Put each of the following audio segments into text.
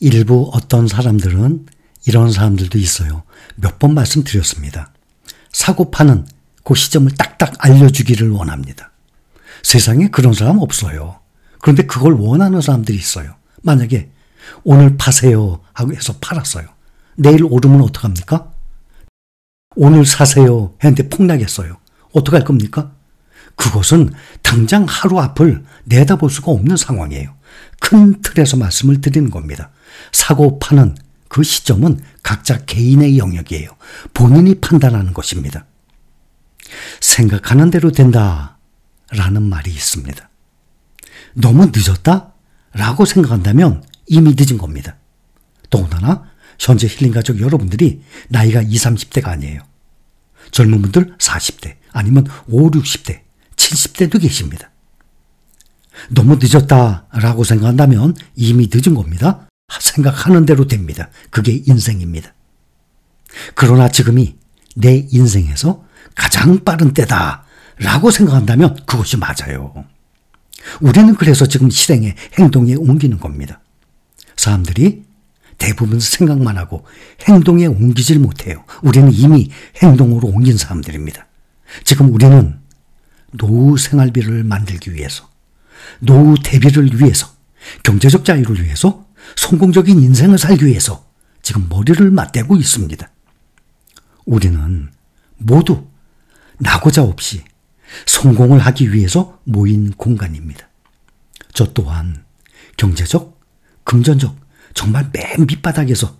일부 어떤 사람들은 이런 사람들도 있어요. 몇 번 말씀드렸습니다. 사고 파는 그 시점을 딱딱 알려주기를 원합니다. 세상에 그런 사람 없어요. 그런데 그걸 원하는 사람들이 있어요. 만약에 오늘 파세요 하고 해서 팔았어요. 내일 오르면 어떡합니까? 오늘 사세요 했는데 폭락했어요. 어떡할 겁니까? 그것은 당장 하루 앞을 내다볼 수가 없는 상황이에요. 큰 틀에서 말씀을 드리는 겁니다. 사고 파는 그 시점은 각자 개인의 영역이에요. 본인이 판단하는 것입니다. 생각하는 대로 된다 라는 말이 있습니다. 너무 늦었다 라고 생각한다면 이미 늦은 겁니다. 더군다나 현재 힐링 가족 여러분들이 나이가 20, 30대가 아니에요. 젊은 분들 40대 아니면 5, 60대, 70대도 계십니다. 너무 늦었다라고 생각한다면 이미 늦은 겁니다. 생각하는 대로 됩니다. 그게 인생입니다. 그러나 지금이 내 인생에서 가장 빠른 때다. 라고 생각한다면 그것이 맞아요. 우리는 그래서 지금 실행에 행동에 옮기는 겁니다. 사람들이 대부분 생각만 하고 행동에 옮기질 못해요. 우리는 이미 행동으로 옮긴 사람들입니다. 지금 우리는 노후 생활비를 만들기 위해서, 노후 대비를 위해서, 경제적 자유를 위해서 성공적인 인생을 살기 위해서 지금 머리를 맞대고 있습니다. 우리는 모두 나고자 없이 성공을 하기 위해서 모인 공간입니다. 저 또한 경제적, 금전적, 정말 맨 밑바닥에서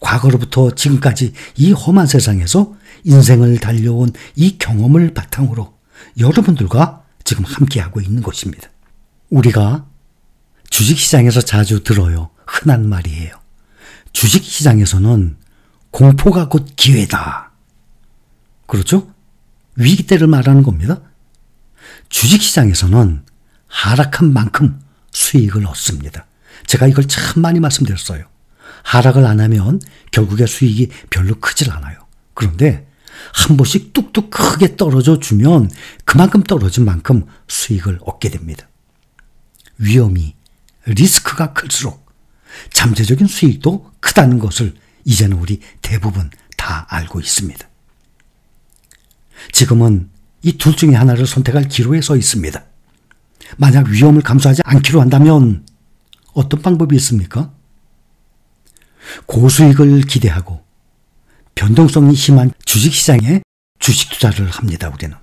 과거로부터 지금까지 이 험한 세상에서 인생을 달려온 이 경험을 바탕으로 여러분들과 지금 함께하고 있는 것입니다. 우리가 주식시장에서 자주 들어요. 흔한 말이에요. 주식 시장에서는 공포가 곧 기회다. 그렇죠? 위기 때를 말하는 겁니다. 주식 시장에서는 하락한 만큼 수익을 얻습니다. 제가 이걸 참 많이 말씀드렸어요. 하락을 안 하면 결국에 수익이 별로 크질 않아요. 그런데 한 번씩 뚝뚝 크게 떨어져 주면 그만큼 떨어진 만큼 수익을 얻게 됩니다. 위험이, 리스크가 클수록 잠재적인 수익도 크다는 것을 이제는 우리 대부분 다 알고 있습니다. 지금은 이 둘 중에 하나를 선택할 기로에 서 있습니다. 만약 위험을 감수하지 않기로 한다면 어떤 방법이 있습니까? 고수익을 기대하고 변동성이 심한 주식시장에 주식 투자를 합니다, 우리는.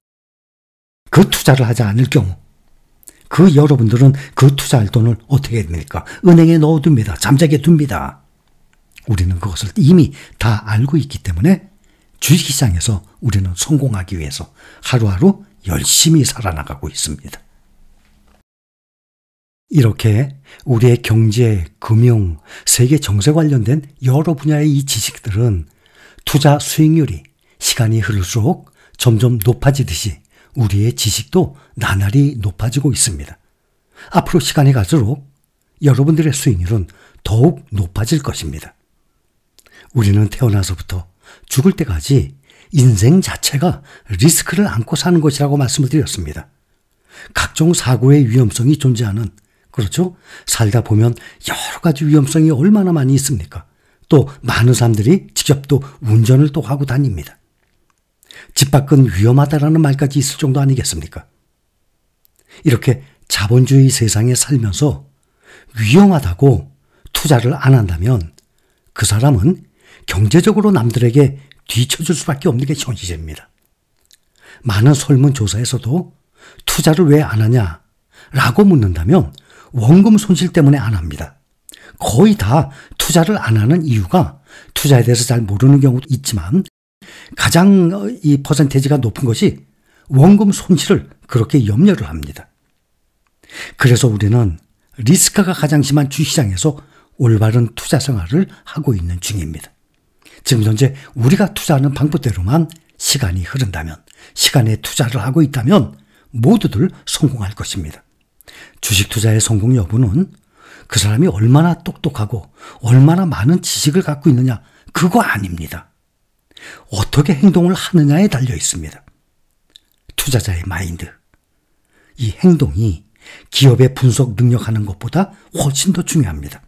그 투자를 하지 않을 경우 그 여러분들은 그 투자할 돈을 어떻게 해야 됩니까? 은행에 넣어둡니다. 잠자게 둡니다. 우리는 그것을 이미 다 알고 있기 때문에 주식시장에서 우리는 성공하기 위해서 하루하루 열심히 살아나가고 있습니다. 이렇게 우리의 경제, 금융, 세계 정세 관련된 여러 분야의 이 지식들은 투자 수익률이 시간이 흐를수록 점점 높아지듯이 우리의 지식도 나날이 높아지고 있습니다. 앞으로 시간이 갈수록 여러분들의 수익률은 더욱 높아질 것입니다. 우리는 태어나서부터 죽을 때까지 인생 자체가 리스크를 안고 사는 것이라고 말씀을 드렸습니다. 각종 사고의 위험성이 존재하는, 그렇죠? 살다 보면 여러 가지 위험성이 얼마나 많이 있습니까? 또 많은 사람들이 직접 또 운전을 또 하고 다닙니다. 집 밖은 위험하다라는 말까지 있을 정도 아니겠습니까? 이렇게 자본주의 세상에 살면서 위험하다고 투자를 안 한다면 그 사람은 경제적으로 남들에게 뒤쳐질 수밖에 없는 게 현실입니다. 많은 설문조사에서도 투자를 왜 안 하냐? 라고 묻는다면 원금 손실 때문에 안 합니다. 거의 다 투자를 안 하는 이유가 투자에 대해서 잘 모르는 경우도 있지만 가장 이 퍼센테이지가 높은 것이 원금 손실을 그렇게 염려를 합니다. 그래서 우리는 리스크가 가장 심한 주시장에서 올바른 투자 생활을 하고 있는 중입니다. 지금 현재 우리가 투자하는 방법대로만 시간이 흐른다면, 시간에 투자를 하고 있다면 모두들 성공할 것입니다. 주식 투자의 성공 여부는 그 사람이 얼마나 똑똑하고 얼마나 많은 지식을 갖고 있느냐, 그거 아닙니다. 어떻게 행동을 하느냐에 달려 있습니다. 투자자의 마인드. 이 행동이 기업의 분석 능력하는 것보다 훨씬 더 중요합니다.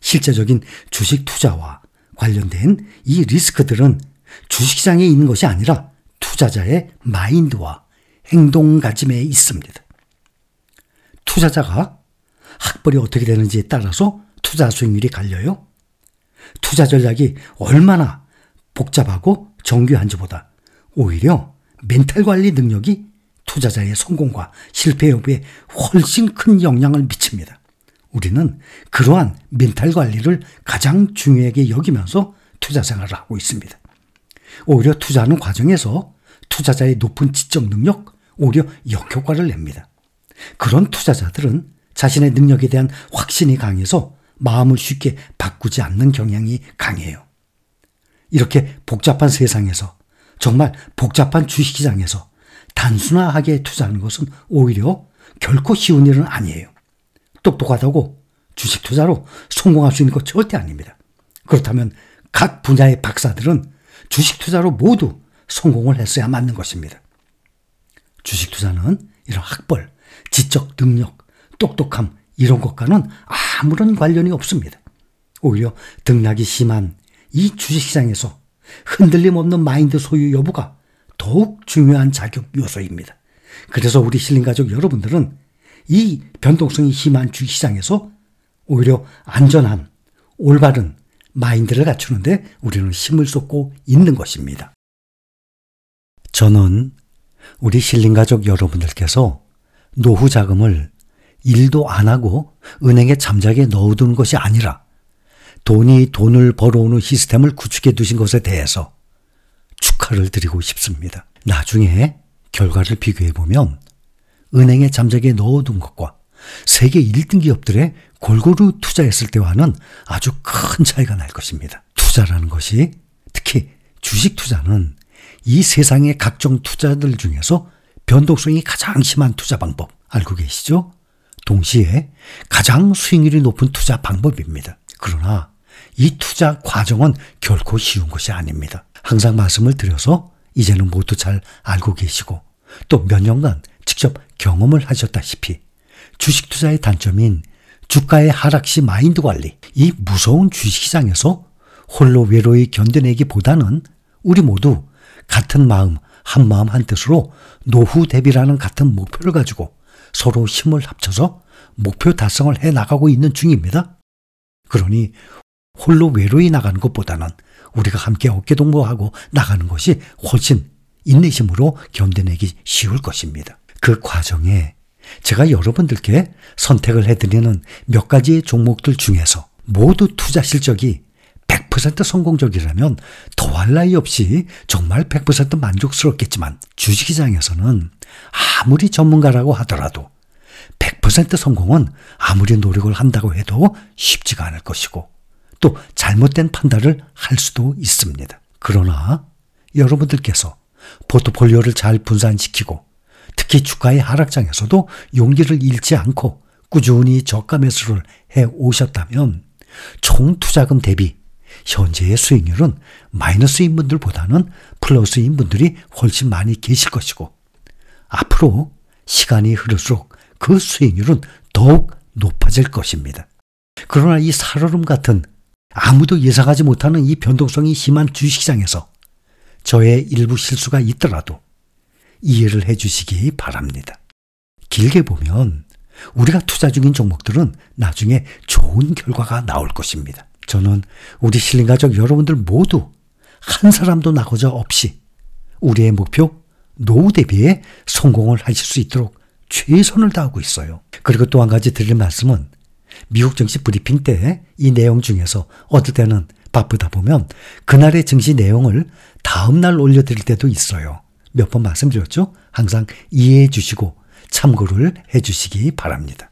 실제적인 주식 투자와 관련된 이 리스크들은 주식시장에 있는 것이 아니라 투자자의 마인드와 행동가짐에 있습니다. 투자자가 학벌이 어떻게 되는지에 따라서 투자 수익률이 갈려요. 투자 전략이 얼마나 복잡하고 정교한지보다 오히려 멘탈 관리 능력이 투자자의 성공과 실패 여부에 훨씬 큰 영향을 미칩니다. 우리는 그러한 멘탈 관리를 가장 중요하게 여기면서 투자 생활을 하고 있습니다. 오히려 투자하는 과정에서 투자자의 높은 지적 능력, 오히려 역효과를 냅니다. 그런 투자자들은 자신의 능력에 대한 확신이 강해서 마음을 쉽게 바꾸지 않는 경향이 강해요. 이렇게 복잡한 세상에서 정말 복잡한 주식시장에서 단순화하게 투자하는 것은 오히려 결코 쉬운 일은 아니에요. 똑똑하다고 주식 투자로 성공할 수 있는 것 절대 아닙니다. 그렇다면 각 분야의 박사들은 주식 투자로 모두 성공을 했어야 맞는 것입니다. 주식 투자는 이런 학벌, 지적 능력, 똑똑함 이런 것과는 아무런 관련이 없습니다. 오히려 등락이 심한 이 주식시장에서 흔들림 없는 마인드 소유 여부가 더욱 중요한 자격 요소입니다. 그래서 우리 신림 가족 여러분들은 이 변동성이 심한 주식시장에서 오히려 안전한 올바른 마인드를 갖추는데 우리는 힘을 쏟고 있는 것입니다. 저는 우리 신림 가족 여러분들께서 노후 자금을 일도 안 하고 은행에 잠자게 넣어둔 것이 아니라 돈이 돈을 벌어오는 시스템을 구축해 두신 것에 대해서 축하를 드리고 싶습니다. 나중에 결과를 비교해 보면 은행에 잠자기에 넣어둔 것과 세계 1등 기업들의 골고루 투자했을 때와는 아주 큰 차이가 날 것입니다. 투자라는 것이 특히 주식 투자는 이 세상의 각종 투자들 중에서 변동성이 가장 심한 투자 방법 알고 계시죠? 동시에 가장 수익률이 높은 투자 방법입니다. 그러나 이 투자 과정은 결코 쉬운 것이 아닙니다. 항상 말씀을 드려서 이제는 모두 잘 알고 계시고 또 몇 년간 직접 경험을 하셨다시피 주식 투자의 단점인 주가의 하락 시 마인드 관리, 이 무서운 주식시장에서 홀로 외로이 견뎌내기보다는 우리 모두 같은 마음, 한 마음 한 뜻으로 노후 대비라는 같은 목표를 가지고 서로 힘을 합쳐서 목표 달성을 해 나가고 있는 중입니다. 그러니 홀로 외로이 나가는 것보다는 우리가 함께 어깨 동무하고 나가는 것이 훨씬 인내심으로 견뎌내기 쉬울 것입니다. 그 과정에 제가 여러분들께 선택을 해드리는 몇 가지의 종목들 중에서 모두 투자 실적이 100% 성공적이라면 더할 나위 없이 정말 100% 만족스럽겠지만 주식시장에서는 아무리 전문가라고 하더라도 100% 성공은 아무리 노력을 한다고 해도 쉽지가 않을 것이고 또 잘못된 판단을 할 수도 있습니다. 그러나 여러분들께서 포트폴리오를 잘 분산시키고 특히 주가의 하락장에서도 용기를 잃지 않고 꾸준히 저가 매수를 해 오셨다면 총 투자금 대비 현재의 수익률은 마이너스인 분들보다는 플러스인 분들이 훨씬 많이 계실 것이고 앞으로 시간이 흐를수록 그 수익률은 더욱 높아질 것입니다. 그러나 이 살얼음 같은 아무도 예상하지 못하는 이 변동성이 심한 주식시장에서 저의 일부 실수가 있더라도 이해를 해 주시기 바랍니다. 길게 보면 우리가 투자 중인 종목들은 나중에 좋은 결과가 나올 것입니다. 저는 우리 신림 가족 여러분들 모두 한 사람도 낙오자 없이 우리의 목표 노후 대비에 성공을 하실 수 있도록 최선을 다하고 있어요. 그리고 또 한 가지 드릴 말씀은 미국 정시 브리핑 때 이 내용 중에서 어떨 때는 바쁘다 보면 그날의 증시 내용을 다음날 올려드릴 때도 있어요. 몇 번 말씀드렸죠? 항상 이해해 주시고 참고를 해 주시기 바랍니다.